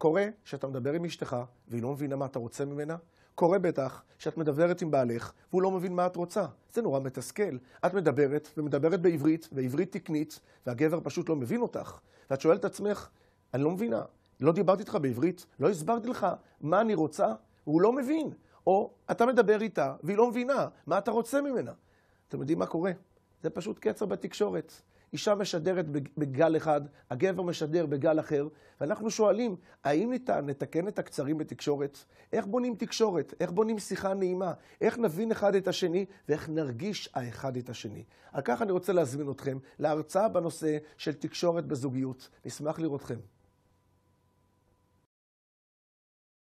קורה שאתה מדבר עם אשתך, והיא לא מבינה מה אתה רוצה ממנה. קורה בטח שאת מדברת עם בעלך, והוא לא מבין מה את רוצה. זה נורא מתסכל. את מדברת, ומדברת בעברית, ועברית תקנית, והגבר פשוט לא מבין אותך. ואת שואלת את עצמך, אני לא מבינה, לא דיברתי איתך בעברית, לא הסברתי לך מה אני רוצה, הוא לא מבין. או אתה מדבר איתה, והיא לא מבינה, מה אתה רוצה ממנה? אתם יודעים מה קורה? זה פשוט קצר בתקשורת. אישה משדרת בגל אחד, הגבר משדר בגל אחר, ואנחנו שואלים, האם ניתן לתקן את הקצרים בתקשורת? איך בונים תקשורת? איך בונים שיחה נעימה? איך נבין אחד את השני ואיך נרגיש האחד את השני? על כך אני רוצה להזמין אתכם להרצאה בנושא של תקשורת בזוגיות. נשמח לראותכם.